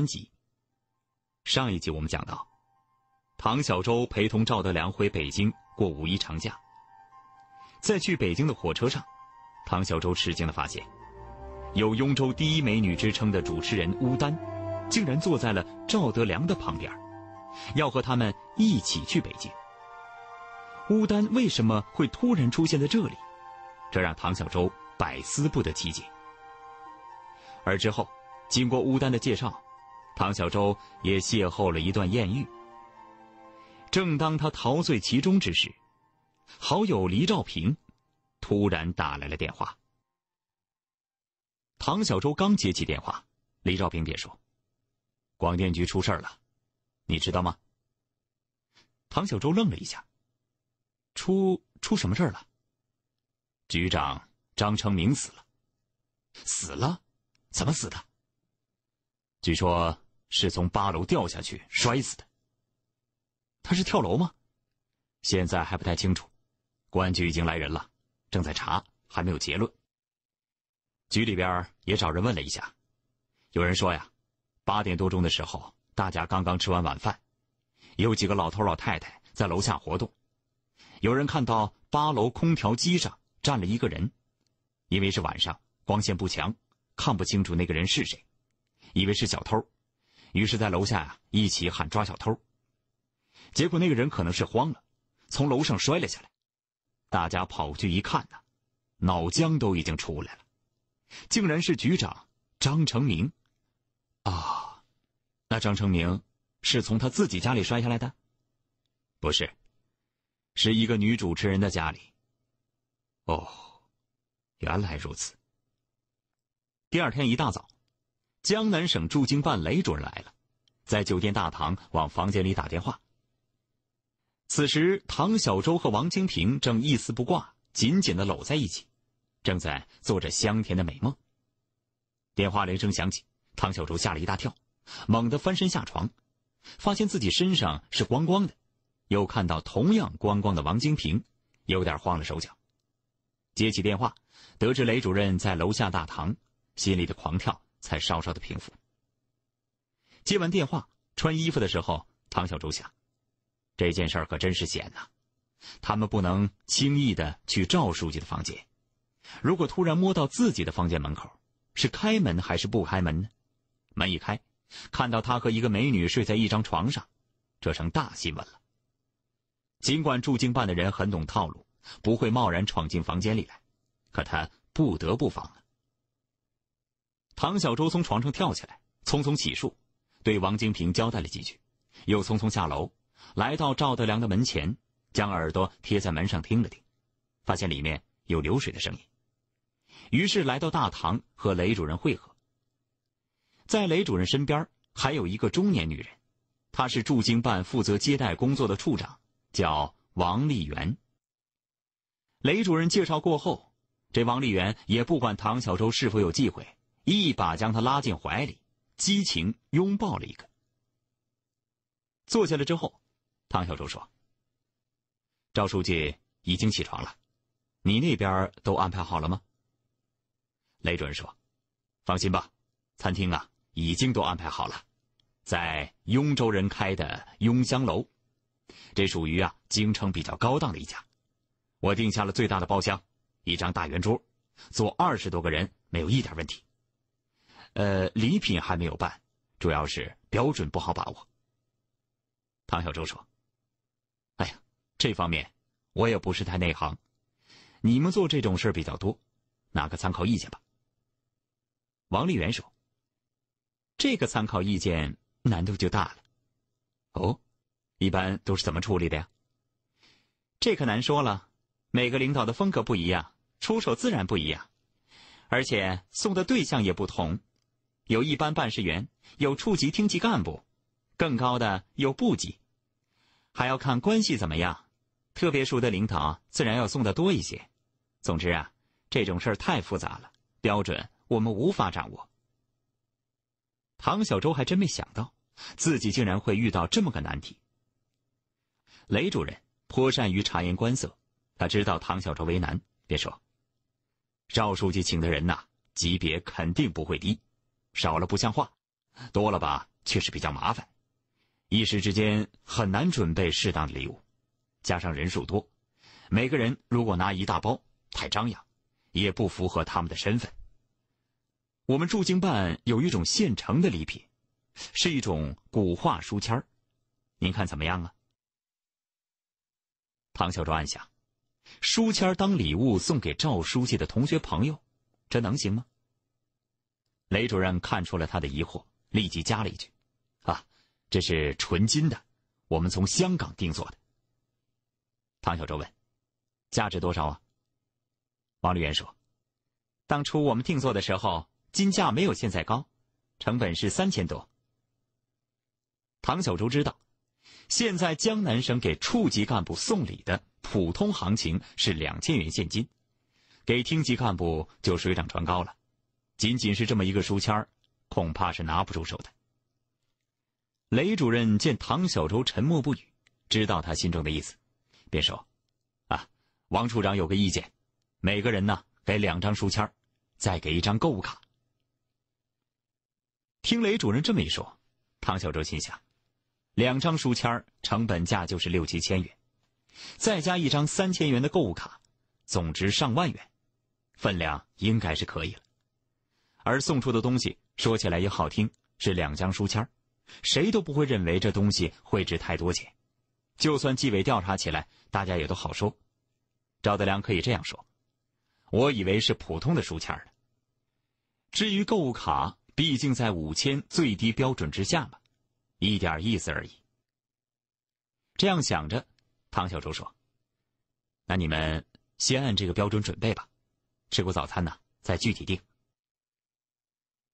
三集。上一集我们讲到，唐小舟陪同赵德良回北京过五一长假。在去北京的火车上，唐小舟吃惊的发现，有“雍州第一美女”之称的主持人乌丹，竟然坐在了赵德良的旁边，要和他们一起去北京。乌丹为什么会突然出现在这里？这让唐小舟百思不得其解。而之后，经过乌丹的介绍。唐小舟也邂逅了一段艳遇。正当他陶醉其中之时，好友黎兆平突然打来了电话。唐小舟刚接起电话，黎兆平便说：“广电局出事了，你知道吗？”唐小舟愣了一下：“出出什么事了？”局长张成明死了，死了，怎么死的？据说是从八楼掉下去摔死的。他是跳楼吗？现在还不太清楚。公安局已经来人了，正在查，还没有结论。局里边也找人问了一下，有人说呀，八点多钟的时候，大家刚刚吃完晚饭，有几个老头老太太在楼下活动，有人看到八楼空调机上站了一个人，因为是晚上光线不强，看不清楚那个人是谁。以为是小偷，于是，在楼下呀一起喊抓小偷。结果那个人可能是慌了，从楼上摔了下来。大家跑去一看呐，脑浆都已经出来了，竟然是局长张成明。啊，那张成明是从他自己家里摔下来的？不是，是一个女主持人的家里。哦，原来如此。第二天一大早。江南省驻京办雷主任来了，在酒店大堂往房间里打电话。此时，唐小舟和王清平正一丝不挂，紧紧的搂在一起，正在做着香甜的美梦。电话铃声响起，唐小舟吓了一大跳，猛地翻身下床，发现自己身上是光光的，又看到同样光光的王清平，有点慌了手脚。接起电话，得知雷主任在楼下大堂，心里的狂跳。才稍稍的平复。接完电话，穿衣服的时候，唐小猪想，这件事儿可真是险呐！他们不能轻易的去赵书记的房间。如果突然摸到自己的房间门口，是开门还是不开门呢？门一开，看到他和一个美女睡在一张床上，这成大新闻了。尽管驻京办的人很懂套路，不会贸然闯进房间里来，可他不得不防。唐小舟从床上跳起来，匆匆洗漱，对王金平交代了几句，又匆匆下楼，来到赵德良的门前，将耳朵贴在门上听了听，发现里面有流水的声音，于是来到大堂和雷主任汇合。在雷主任身边还有一个中年女人，她是驻京办负责接待工作的处长，叫王丽媛。雷主任介绍过后，这王丽媛也不管唐小舟是否有忌讳。一把将他拉进怀里，激情拥抱了一个。坐下来之后，唐小舟说：“赵书记已经起床了，你那边都安排好了吗？”雷主任说：“放心吧，餐厅啊已经都安排好了，在雍州人开的雍香楼，这属于啊京城比较高档的一家，我定下了最大的包厢，一张大圆桌，坐二十多个人没有一点问题。”呃，礼品还没有办，主要是标准不好把握。唐小舟说：“哎呀，这方面我也不是太内行，你们做这种事比较多，拿个参考意见吧。”王丽媛说：“这个参考意见难度就大了，哦，一般都是怎么处理的呀？这可难说了，每个领导的风格不一样，出手自然不一样，而且送的对象也不同。”有一般办事员，有处级、厅级干部，更高的有部级，还要看关系怎么样。特别熟的领导，自然要送的多一些。总之啊，这种事儿太复杂了，标准我们无法掌握。唐小舟还真没想到，自己竟然会遇到这么个难题。雷主任颇善于察言观色，他知道唐小舟为难，便说：“赵书记请的人呐，级别肯定不会低。”少了不像话，多了吧，确实比较麻烦，一时之间很难准备适当的礼物，加上人数多，每个人如果拿一大包，太张扬，也不符合他们的身份。我们驻京办有一种现成的礼品，是一种古画书签儿，您看怎么样啊？唐小庄暗想，书签当礼物送给赵书记的同学朋友，这能行吗？雷主任看出了他的疑惑，立即加了一句：“啊，这是纯金的，我们从香港定做的。”唐小舟问：“价值多少啊？”王立元说：“当初我们定做的时候，金价没有现在高，成本是三千多。”唐小舟知道，现在江南省给处级干部送礼的普通行情是两千元现金，给厅级干部就水涨船高了。仅仅是这么一个书签儿，恐怕是拿不出手的。雷主任见唐小舟沉默不语，知道他心中的意思，便说：“啊，王处长有个意见，每个人呢给两张书签儿，再给一张购物卡。”听雷主任这么一说，唐小舟心想：两张书签儿成本价就是六七千元，再加一张三千元的购物卡，总值上万元，分量应该是可以了。而送出的东西说起来也好听，是两张书签谁都不会认为这东西会值太多钱。就算纪委调查起来，大家也都好说。赵德良可以这样说：“我以为是普通的书签呢。”至于购物卡，毕竟在五千最低标准之下嘛，一点意思而已。这样想着，唐小舟说：“那你们先按这个标准准备吧，吃过早餐呢再具体定。”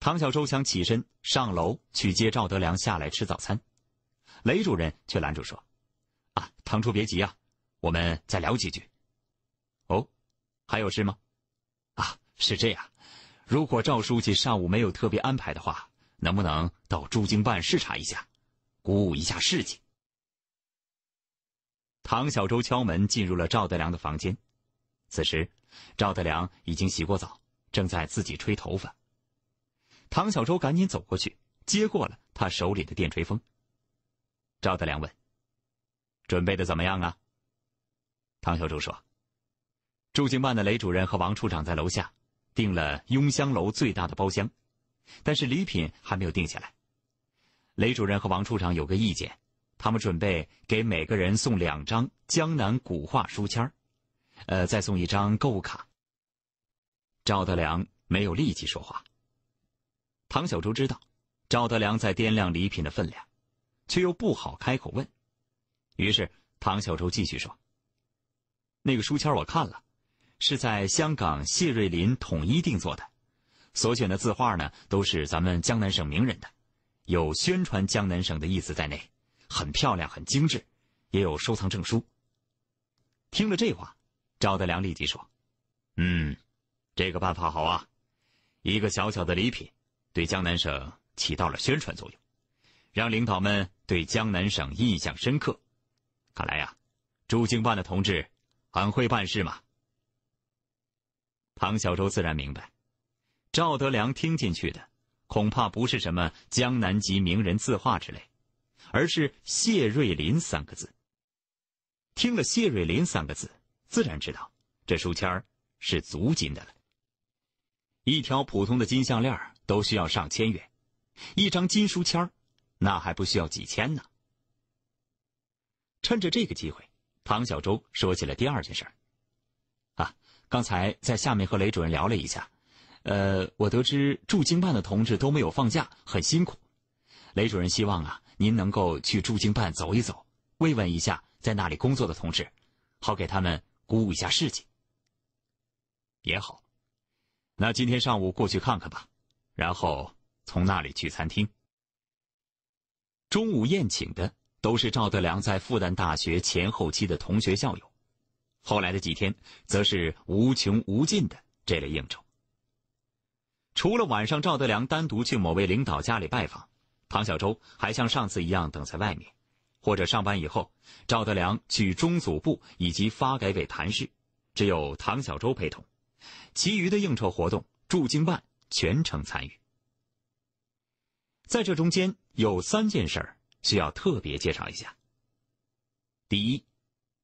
唐小舟想起身上楼去接赵德良下来吃早餐，雷主任却拦住说：“啊，唐叔别急啊，我们再聊几句。”“哦，还有事吗？”“啊，是这样，如果赵书记上午没有特别安排的话，能不能到驻京办视察一下，鼓舞一下士气？”唐小舟敲门进入了赵德良的房间，此时，赵德良已经洗过澡，正在自己吹头发。唐小舟赶紧走过去，接过了他手里的电吹风。赵德良问：“准备的怎么样啊？”唐小舟说：“驻京办的雷主任和王处长在楼下订了雍香楼最大的包厢，但是礼品还没有定下来。雷主任和王处长有个意见，他们准备给每个人送两张江南古画书签呃，再送一张购物卡。”赵德良没有立即说话。唐小舟知道，赵德良在掂量礼品的分量，却又不好开口问。于是，唐小舟继续说：“那个书签我看了，是在香港谢瑞麟统一定做的，所选的字画呢都是咱们江南省名人的，有宣传江南省的意思在内，很漂亮，很精致，也有收藏证书。”听了这话，赵德良立即说：“嗯，这个办法好啊，一个小小的礼品。”对江南省起到了宣传作用，让领导们对江南省印象深刻。看来呀，驻京办的同志很会办事嘛。唐小舟自然明白，赵德良听进去的恐怕不是什么江南籍名人字画之类，而是“谢瑞麟三个字。听了“谢瑞麟三个字，自然知道这书签是足金的了。一条普通的金项链都需要上千元，一张金书签那还不需要几千呢。趁着这个机会，唐小舟说起了第二件事儿，啊，刚才在下面和雷主任聊了一下，呃，我得知驻京办的同志都没有放假，很辛苦。雷主任希望啊，您能够去驻京办走一走，慰问一下在那里工作的同志，好给他们鼓舞一下士气。也好，那今天上午过去看看吧。然后从那里去餐厅。中午宴请的都是赵德良在复旦大学前后期的同学校友，后来的几天则是无穷无尽的这类应酬。除了晚上赵德良单独去某位领导家里拜访，唐小舟还像上次一样等在外面；或者上班以后，赵德良去中组部以及发改委谈事，只有唐小舟陪同。其余的应酬活动，驻京办。全程参与，在这中间有三件事儿需要特别介绍一下。第一，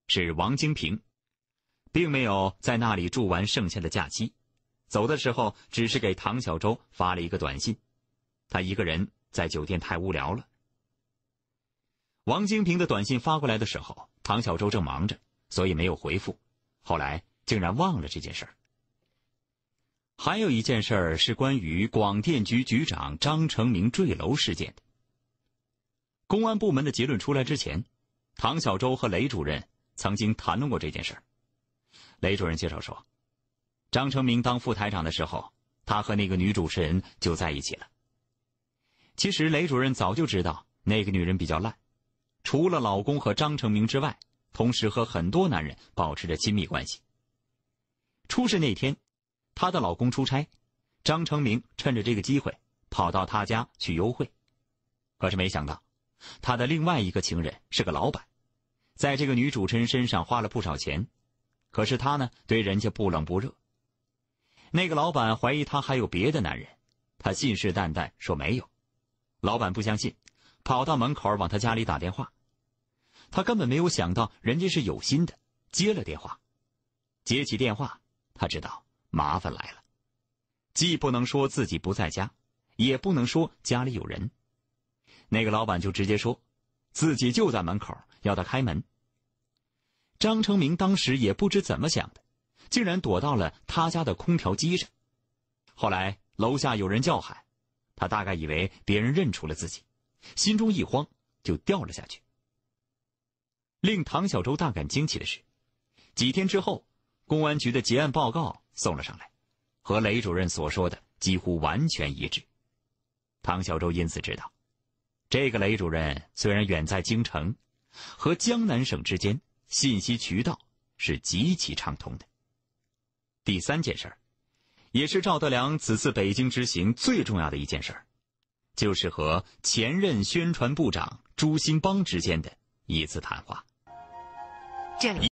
是王金平，并没有在那里住完剩下的假期，走的时候只是给唐小舟发了一个短信，他一个人在酒店太无聊了。王金平的短信发过来的时候，唐小舟正忙着，所以没有回复，后来竟然忘了这件事儿。还有一件事儿是关于广电局局长张成明坠楼事件的。公安部门的结论出来之前，唐小舟和雷主任曾经谈论过这件事儿。雷主任介绍说，张成明当副台长的时候，他和那个女主持人就在一起了。其实雷主任早就知道那个女人比较烂，除了老公和张成明之外，同时和很多男人保持着亲密关系。出事那天。她的老公出差，张成明趁着这个机会跑到她家去幽会，可是没想到，她的另外一个情人是个老板，在这个女主持人身上花了不少钱，可是他呢对人家不冷不热。那个老板怀疑他还有别的男人，他信誓旦旦说没有，老板不相信，跑到门口往他家里打电话，他根本没有想到人家是有心的，接了电话，接起电话，他知道。麻烦来了，既不能说自己不在家，也不能说家里有人。那个老板就直接说，自己就在门口，要他开门。张成明当时也不知怎么想的，竟然躲到了他家的空调机上。后来楼下有人叫喊，他大概以为别人认出了自己，心中一慌，就掉了下去。令唐小舟大感惊奇的是，几天之后，公安局的结案报告。送了上来，和雷主任所说的几乎完全一致。唐小舟因此知道，这个雷主任虽然远在京城，和江南省之间信息渠道是极其畅通的。第三件事儿，也是赵德良此次北京之行最重要的一件事儿，就是和前任宣传部长朱新邦之间的一次谈话。这里。